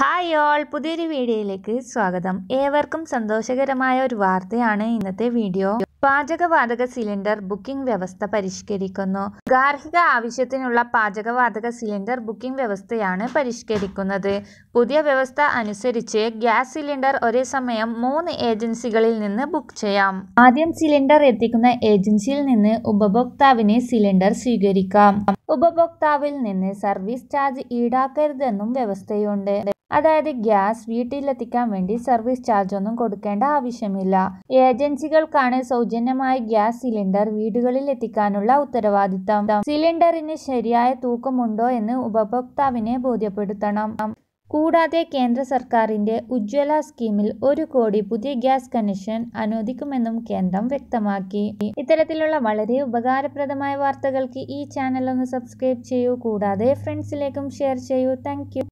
hi all പുതിയൊരു വീഡിയോയിലേക്ക് സ്വാഗതം ഏവർക്കും സന്തോഷകരമായ ഒരു വാർത്തയാണ് ഇന്നത്തെ വീഡിയോ പാചകവാതക സിലിണ്ടർ ബുക്കിംഗ് വ്യവസ്ഥ പരിഷ്കരിക്കുന്നു ഗാർഹിക ആവശ്യത്തിനുള്ള പാചകവാതക സിലിണ്ടർ ബുക്കിംഗ് വ്യവസ്ഥയാണ് പരിഷ്കരിക്കുന്നത് പുതിയ വ്യവസ്ഥ അനുസരിച്ച് ഗ്യാസ് സിലിണ്ടർ ഒരേ സമയം മൂന്ന് ഏജൻസികളിൽ നിന്ന് ബുക്ക് ചെയ്യാം ആദ്യം സിലിണ്ടർ എത്തിക്കുന്ന ഏജൻസിയിൽ നിന്ന് ഉപഭോക്താവിന് സിലിണ്ടർ സ്വീകരിക്കാം ഉപഭോക്താവിൽ നിന്ന് സർവീസ് ചാർജ് ഈടാക്കരുതെന്നും വ്യവസ്ഥയുണ്ട് അതായത് ഗ്യാസ് വീട്ടിലെത്തിക്കാൻ വേണ്ടി സർവീസ് ചാർജ് ഒന്നും കൊടുക്കേണ്ട ആവശ്യമില്ല ഏജൻസികൾക്കാണ് സൗജന്യമായി ഗ്യാസ് സിലിണ്ടർ വീടുകളിൽ എത്തിക്കാനുള്ള ഉത്തരവാദിത്തം സിലിണ്ടറിന് ശരിയായ തൂക്കമുണ്ടോ എന്ന് ഉപഭോക്താവിനെ ബോധ്യപ്പെടുത്തണം കൂടാതെ കേന്ദ്ര സർക്കാരിന്റെ ഉജ്ജ്വല സ്കീമിൽ ഒരു കോടി പുതിയ ഗ്യാസ് കണക്ഷൻ അനുവദിക്കുമെന്നും കേന്ദ്രം വ്യക്തമാക്കി ഇത്തരത്തിലുള്ള വളരെ ഉപകാരപ്രദമായ വാർത്തകൾക്ക് ഈ ചാനൽ ഒന്ന് സബ്സ്ക്രൈബ് ചെയ്യൂ കൂടാതെ ഫ്രണ്ട്സിലേക്കും ഷെയർ ചെയ്യൂ താങ്ക്